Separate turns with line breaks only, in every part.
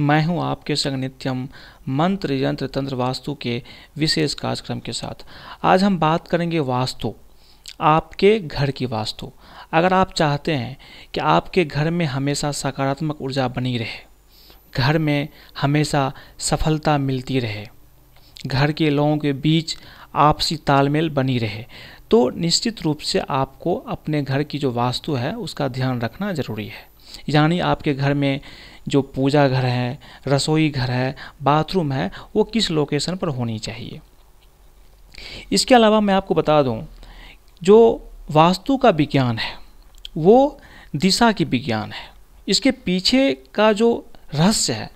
मैं हूं आपके संग नित्यम मंत्र यंत्र तंत्र वास्तु के विशेष कार्यक्रम के साथ आज हम बात करेंगे वास्तु आपके घर की वास्तु अगर आप चाहते हैं कि आपके घर में हमेशा सकारात्मक ऊर्जा बनी रहे घर में हमेशा सफलता मिलती रहे घर के लोगों के बीच आपसी तालमेल बनी रहे तो निश्चित रूप से आपको अपने घर की जो वास्तु है उसका ध्यान रखना ज़रूरी है यानी आपके घर में जो पूजा घर है रसोई घर है बाथरूम है वो किस लोकेशन पर होनी चाहिए इसके अलावा मैं आपको बता दूं जो वास्तु का विज्ञान है वो दिशा की विज्ञान है इसके पीछे का जो रहस्य है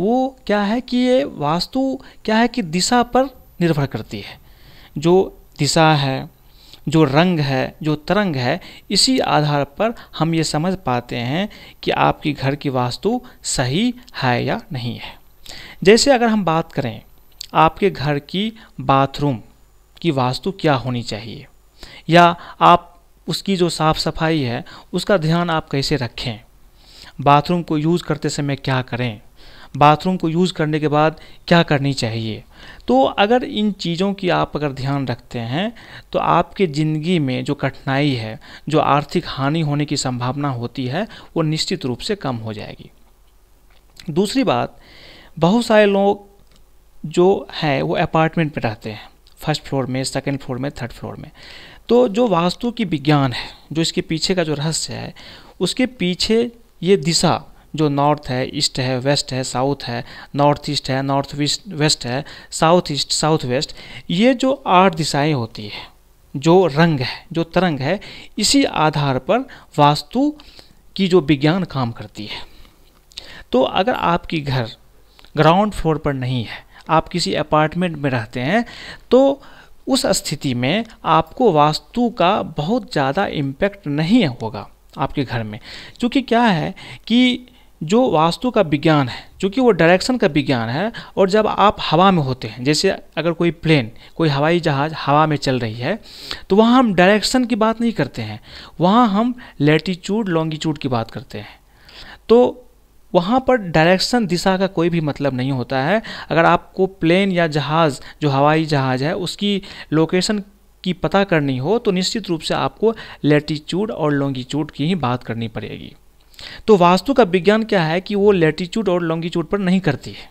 वो क्या है कि ये वास्तु क्या है कि दिशा पर निर्भर करती है जो दिशा है जो रंग है जो तरंग है इसी आधार पर हम ये समझ पाते हैं कि आपकी घर की वास्तु सही है या नहीं है जैसे अगर हम बात करें आपके घर की बाथरूम की वास्तु क्या होनी चाहिए या आप उसकी जो साफ़ सफाई है उसका ध्यान आप कैसे रखें बाथरूम को यूज़ करते समय क्या करें बाथरूम को यूज़ करने के बाद क्या करनी चाहिए तो अगर इन चीज़ों की आप अगर ध्यान रखते हैं तो आपके ज़िंदगी में जो कठिनाई है जो आर्थिक हानि होने की संभावना होती है वो निश्चित रूप से कम हो जाएगी दूसरी बात बहुत सारे लोग जो है वो अपार्टमेंट में रहते हैं फर्स्ट फ्लोर में सेकंड फ्लोर में थर्ड फ्लोर में तो जो वास्तु की विज्ञान है जो इसके पीछे का जो रहस्य है उसके पीछे ये दिशा जो नॉर्थ है ईस्ट है वेस्ट है साउथ है नॉर्थ ईस्ट है नॉर्थ वेस्ट है साउथ ईस्ट साउथ वेस्ट ये जो आठ दिशाएं होती है जो रंग है जो तरंग है इसी आधार पर वास्तु की जो विज्ञान काम करती है तो अगर आपकी घर ग्राउंड फ्लोर पर नहीं है आप किसी अपार्टमेंट में रहते हैं तो उस स्थिति में आपको वास्तु का बहुत ज़्यादा इम्पैक्ट नहीं होगा आपके घर में क्योंकि क्या है कि जो वास्तु का विज्ञान है क्योंकि वो डायरेक्शन का विज्ञान है और जब आप हवा में होते हैं जैसे अगर कोई प्लेन कोई हवाई जहाज़ हवा में चल रही है तो वहाँ हम डायरेक्शन की बात नहीं करते हैं वहाँ हम लेटीट्यूड लॉन्गिट्यूड की बात करते हैं तो वहाँ पर डायरेक्शन दिशा का कोई भी मतलब नहीं होता है अगर आपको प्लेन या जहाज़ जो हवाई जहाज़ है उसकी लोकेशन की पता करनी हो तो निश्चित रूप से आपको लेटीट्यूड और लॉन्गिट्यूड की ही बात करनी पड़ेगी तो वास्तु का विज्ञान क्या है कि वो लेटीट्यूड और लॉन्गिट्यूड पर नहीं करती है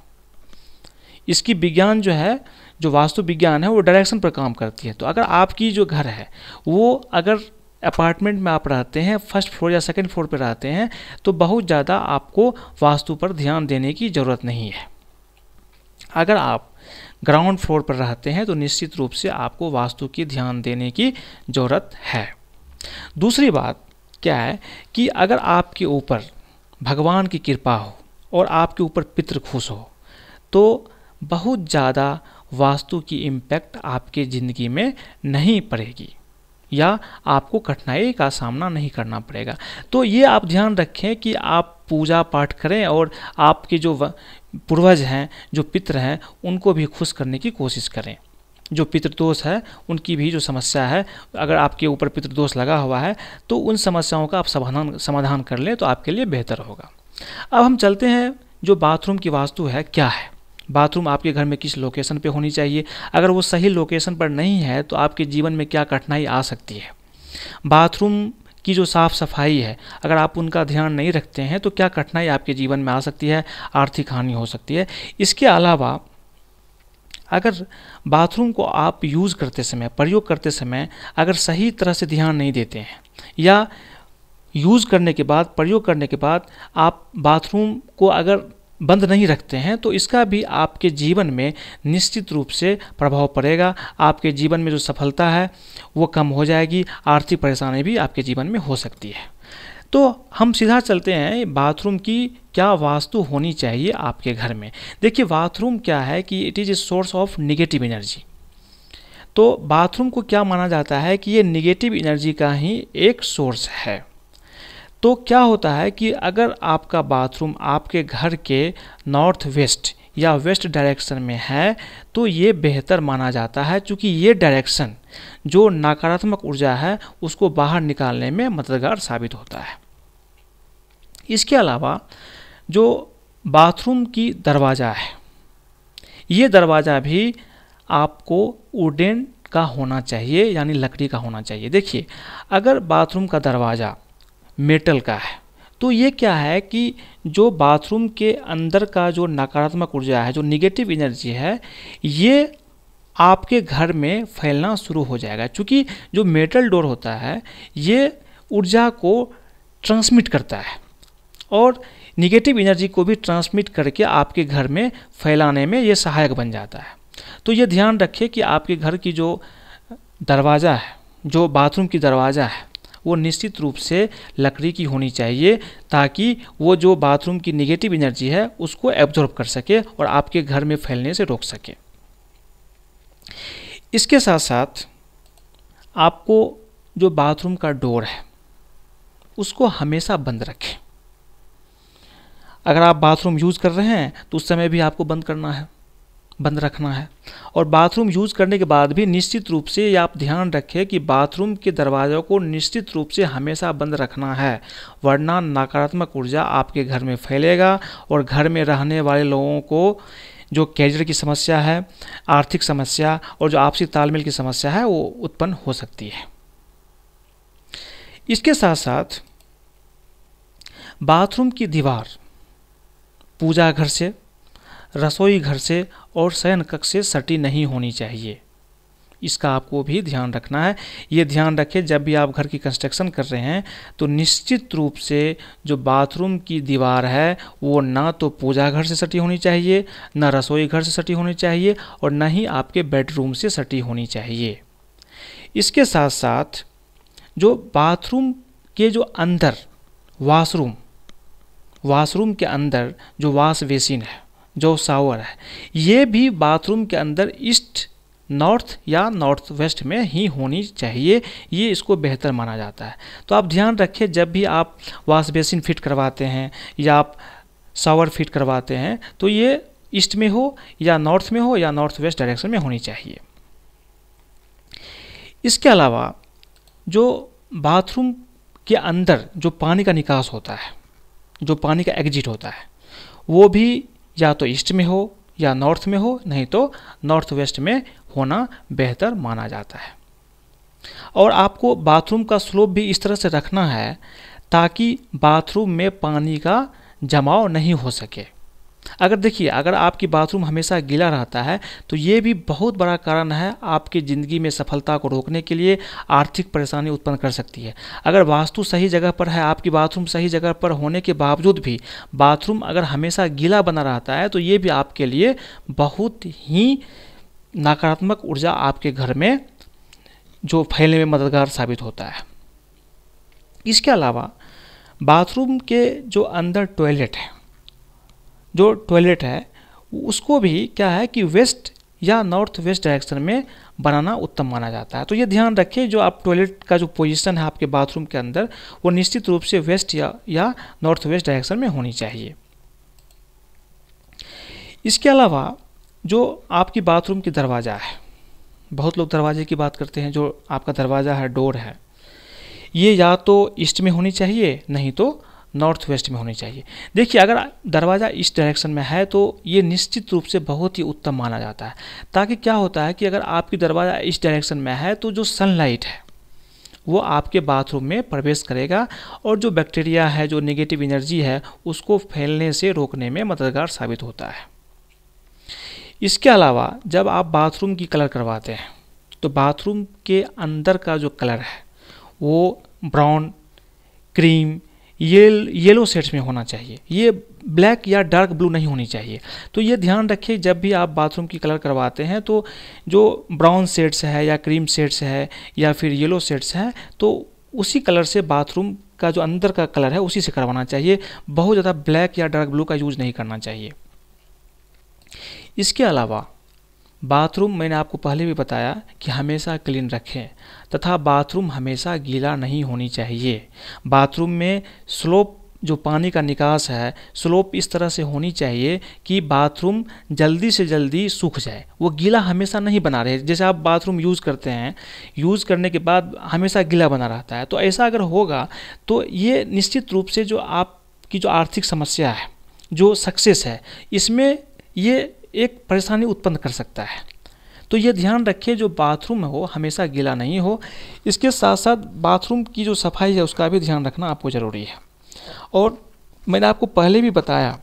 इसकी विज्ञान जो है जो वास्तु विज्ञान है वो डायरेक्शन पर काम करती है तो अगर आपकी जो घर है वो अगर अपार्टमेंट में आप रहते हैं फर्स्ट फ्लोर या सेकंड फ्लोर पर रहते हैं तो बहुत ज़्यादा आपको वास्तु पर ध्यान देने की ज़रूरत नहीं है अगर आप ग्राउंड फ्लोर पर रहते हैं तो निश्चित रूप से आपको वास्तु की ध्यान देने की ज़रूरत है दूसरी बात क्या है कि अगर आपके ऊपर भगवान की कृपा हो और आपके ऊपर पितृ खुश हो तो बहुत ज़्यादा वास्तु की इम्पैक्ट आपके ज़िंदगी में नहीं पड़ेगी या आपको कठिनाई का सामना नहीं करना पड़ेगा तो ये आप ध्यान रखें कि आप पूजा पाठ करें और आपके जो पूर्वज हैं जो पितृ हैं उनको भी खुश करने की कोशिश करें जो पितृदोष है उनकी भी जो समस्या है अगर आपके ऊपर पितृदोष लगा हुआ है तो उन समस्याओं का आप समाधान समाधान कर लें तो आपके लिए बेहतर होगा अब हम चलते हैं जो बाथरूम की वास्तु है क्या है बाथरूम आपके घर में किस लोकेशन पे होनी चाहिए अगर वो सही लोकेशन पर नहीं है तो आपके जीवन में क्या कठिनाई आ सकती है बाथरूम की जो साफ़ सफाई है अगर आप उनका ध्यान नहीं रखते हैं तो क्या कठिनाई आपके जीवन में आ सकती है आर्थिक हानि हो सकती है इसके अलावा अगर बाथरूम को आप यूज़ करते समय प्रयोग करते समय अगर सही तरह से ध्यान नहीं देते हैं या यूज़ करने के बाद प्रयोग करने के बाद आप बाथरूम को अगर बंद नहीं रखते हैं तो इसका भी आपके जीवन में निश्चित रूप से प्रभाव पड़ेगा आपके जीवन में जो सफलता है वो कम हो जाएगी आर्थिक परेशानी भी आपके जीवन में हो सकती है तो हम सीधा चलते हैं बाथरूम की क्या वास्तु होनी चाहिए आपके घर में देखिए बाथरूम क्या है कि it is a source of negative energy तो बाथरूम को क्या माना जाता है कि ये निगेटिव एनर्जी का ही एक सोर्स है तो क्या होता है कि अगर आपका बाथरूम आपके घर के नॉर्थ वेस्ट या वेस्ट डायरेक्शन में है तो ये बेहतर माना जाता है क्योंकि ये डायरेक्शन जो नकारात्मक ऊर्जा है उसको बाहर निकालने में मददगार साबित होता है इसके अलावा जो बाथरूम की दरवाज़ा है ये दरवाज़ा भी आपको उडेन का होना चाहिए यानी लकड़ी का होना चाहिए देखिए अगर बाथरूम का दरवाज़ा मेटल का है तो ये क्या है कि जो बाथरूम के अंदर का जो नकारात्मक ऊर्जा है जो निगेटिव एनर्जी है ये आपके घर में फैलना शुरू हो जाएगा क्योंकि जो मेटल डोर होता है ये ऊर्जा को ट्रांसमिट करता है और निगेटिव एनर्जी को भी ट्रांसमिट करके आपके घर में फैलाने में ये सहायक बन जाता है तो ये ध्यान रखें कि आपके घर की जो दरवाज़ा है जो बाथरूम की दरवाज़ा है वो निश्चित रूप से लकड़ी की होनी चाहिए ताकि वो जो बाथरूम की निगेटिव एनर्जी है उसको एब्जॉर्ब कर सके और आपके घर में फैलने से रोक सके इसके साथ साथ आपको जो बाथरूम का डोर है उसको हमेशा बंद रखें अगर आप बाथरूम यूज़ कर रहे हैं तो उस समय भी आपको बंद करना है बंद रखना है और बाथरूम यूज़ करने के बाद भी निश्चित रूप से ये आप ध्यान रखें कि बाथरूम के दरवाज़ों को निश्चित रूप से हमेशा बंद रखना है वरना नकारात्मक ऊर्जा आपके घर में फैलेगा और घर में रहने वाले लोगों को जो कैरियर की समस्या है आर्थिक समस्या और जो आपसी तालमेल की समस्या है वो उत्पन्न हो सकती है इसके साथ साथ बाथरूम की दीवार पूजा घर से रसोई घर से और शयन कक्ष से सटी नहीं होनी चाहिए इसका आपको भी ध्यान रखना है ये ध्यान रखें जब भी आप घर की कंस्ट्रक्शन कर रहे हैं तो निश्चित रूप से जो बाथरूम की दीवार है वो ना तो पूजा घर से सटी होनी चाहिए ना रसोई घर से सटी होनी चाहिए और ना ही आपके बेडरूम से सटी होनी चाहिए इसके साथ साथ जो बाथरूम के जो अंदर वाशरूम वाशरूम के अंदर जो वाश बेसिन है जो शावर है ये भी बाथरूम के अंदर ईस्ट नॉर्थ या नॉर्थ वेस्ट में ही होनी चाहिए ये इसको बेहतर माना जाता है तो आप ध्यान रखें जब भी आप वाश बेसिन फिट करवाते हैं या आप शावर फिट करवाते हैं तो ये ईस्ट में हो या नॉर्थ में हो या नॉर्थ वेस्ट डायरेक्शन में होनी चाहिए इसके अलावा जो बाथरूम के अंदर जो पानी का निकास होता है जो पानी का एग्जिट होता है वो भी या तो ईस्ट में हो या नॉर्थ में हो नहीं तो नॉर्थ वेस्ट में होना बेहतर माना जाता है और आपको बाथरूम का स्लोप भी इस तरह से रखना है ताकि बाथरूम में पानी का जमाव नहीं हो सके अगर देखिए अगर आपकी बाथरूम हमेशा गीला रहता है तो ये भी बहुत बड़ा कारण है आपकी ज़िंदगी में सफलता को रोकने के लिए आर्थिक परेशानी उत्पन्न कर सकती है अगर वास्तु सही जगह पर है आपकी बाथरूम सही जगह पर होने के बावजूद भी बाथरूम अगर हमेशा गीला बना रहता है तो ये भी आपके लिए बहुत ही नकारात्मक ऊर्जा आपके घर में जो फैलने में मददगार साबित होता है इसके अलावा बाथरूम के जो अंदर टॉयलेट है जो टॉयलेट है उसको भी क्या है कि वेस्ट या नॉर्थ वेस्ट डायरेक्शन में बनाना उत्तम माना जाता है तो ये ध्यान रखिए जो आप टॉयलेट का जो पोजीशन है आपके बाथरूम के अंदर वो निश्चित रूप से वेस्ट या या नॉर्थ वेस्ट डायरेक्शन में होनी चाहिए इसके अलावा जो आपकी बाथरूम की दरवाज़ा है बहुत लोग दरवाजे की बात करते हैं जो आपका दरवाज़ा है डोर है ये या तो ईस्ट में होनी चाहिए नहीं तो नॉर्थ वेस्ट में होनी चाहिए देखिए अगर दरवाज़ा इस डायरेक्शन में है तो ये निश्चित रूप से बहुत ही उत्तम माना जाता है ताकि क्या होता है कि अगर आपकी दरवाज़ा इस डायरेक्शन में है तो जो सनलाइट है वो आपके बाथरूम में प्रवेश करेगा और जो बैक्टीरिया है जो निगेटिव एनर्जी है उसको फैलने से रोकने में मददगार साबित होता है इसके अलावा जब आप बाथरूम की कलर करवाते हैं तो बाथरूम के अंदर का जो कलर है वो ब्राउन क्रीम ये येलो शेड्स में होना चाहिए ये ब्लैक या डार्क ब्लू नहीं होनी चाहिए तो ये ध्यान रखिए जब भी आप बाथरूम की कलर करवाते हैं तो जो ब्राउन शेड्स है या क्रीम शेड्स है या फिर येलो शेड्स है तो उसी कलर से बाथरूम का जो अंदर का कलर है उसी से करवाना चाहिए बहुत ज़्यादा ब्लैक या डार्क ब्लू का यूज़ नहीं करना चाहिए इसके अलावा बाथरूम मैंने आपको पहले भी बताया कि हमेशा क्लीन रखें तथा बाथरूम हमेशा गीला नहीं होनी चाहिए बाथरूम में स्लोप जो पानी का निकास है स्लोप इस तरह से होनी चाहिए कि बाथरूम जल्दी से जल्दी सूख जाए वो गीला हमेशा नहीं बना रहे जैसे आप बाथरूम यूज़ करते हैं यूज़ करने के बाद हमेशा गीला बना रहता है तो ऐसा अगर होगा तो ये निश्चित रूप से जो आपकी जो आर्थिक समस्या है जो सक्सेस है इसमें ये एक परेशानी उत्पन्न कर सकता है तो ये ध्यान रखिए जो बाथरूम हो हमेशा गीला नहीं हो इसके साथ साथ बाथरूम की जो सफाई है उसका भी ध्यान रखना आपको ज़रूरी है और मैंने आपको पहले भी बताया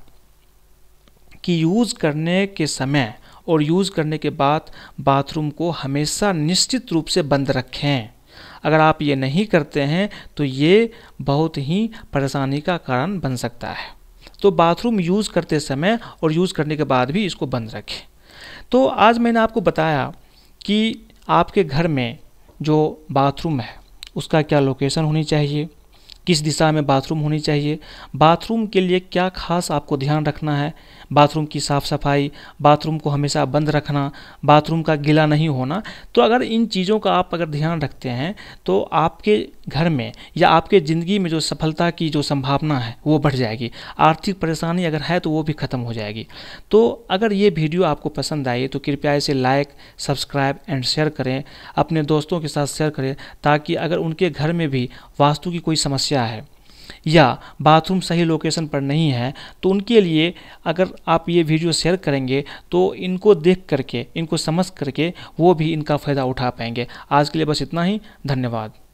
कि यूज़ करने के समय और यूज़ करने के बाद बाथरूम को हमेशा निश्चित रूप से बंद रखें अगर आप ये नहीं करते हैं तो ये बहुत ही परेशानी का कारण बन सकता है तो बाथरूम यूज़ करते समय और यूज़ करने के बाद भी इसको बंद रखें तो आज मैंने आपको बताया कि आपके घर में जो बाथरूम है उसका क्या लोकेशन होनी चाहिए किस दिशा में बाथरूम होनी चाहिए बाथरूम के लिए क्या खास आपको ध्यान रखना है बाथरूम की साफ़ सफाई बाथरूम को हमेशा बंद रखना बाथरूम का गीला नहीं होना तो अगर इन चीज़ों का आप अगर ध्यान रखते हैं तो आपके घर में या आपके ज़िंदगी में जो सफलता की जो संभावना है वो बढ़ जाएगी आर्थिक परेशानी अगर है तो वो भी ख़त्म हो जाएगी तो अगर ये वीडियो आपको पसंद आई तो कृपया इसे लाइक सब्सक्राइब एंड शेयर करें अपने दोस्तों के साथ शेयर करें ताकि अगर उनके घर में भी वास्तु की कोई समस्या समस्या है या बाथरूम सही लोकेशन पर नहीं है तो उनके लिए अगर आप ये वीडियो शेयर करेंगे तो इनको देख करके इनको समझ करके वो भी इनका फ़ायदा उठा पाएंगे आज के लिए बस इतना ही धन्यवाद